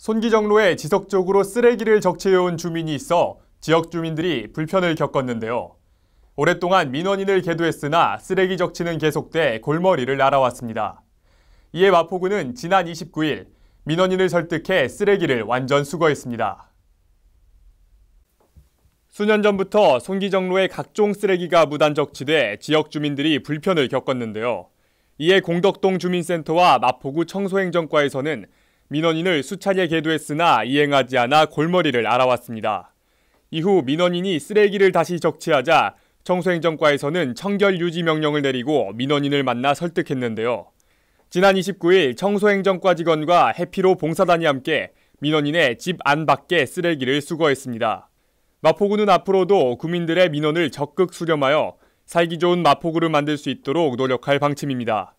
손기정로에 지속적으로 쓰레기를 적체해온 주민이 있어 지역 주민들이 불편을 겪었는데요. 오랫동안 민원인을 계도했으나 쓰레기 적치는 계속돼 골머리를 날아왔습니다. 이에 마포구는 지난 29일 민원인을 설득해 쓰레기를 완전 수거했습니다. 수년 전부터 손기정로에 각종 쓰레기가 무단 적치돼 지역 주민들이 불편을 겪었는데요. 이에 공덕동 주민센터와 마포구 청소행정과에서는 민원인을 수차례 계도했으나 이행하지 않아 골머리를 알아왔습니다. 이후 민원인이 쓰레기를 다시 적치하자 청소행정과에서는 청결 유지 명령을 내리고 민원인을 만나 설득했는데요. 지난 29일 청소행정과 직원과 해피로 봉사단이 함께 민원인의 집 안밖에 쓰레기를 수거했습니다. 마포구는 앞으로도 구민들의 민원을 적극 수렴하여 살기 좋은 마포구를 만들 수 있도록 노력할 방침입니다.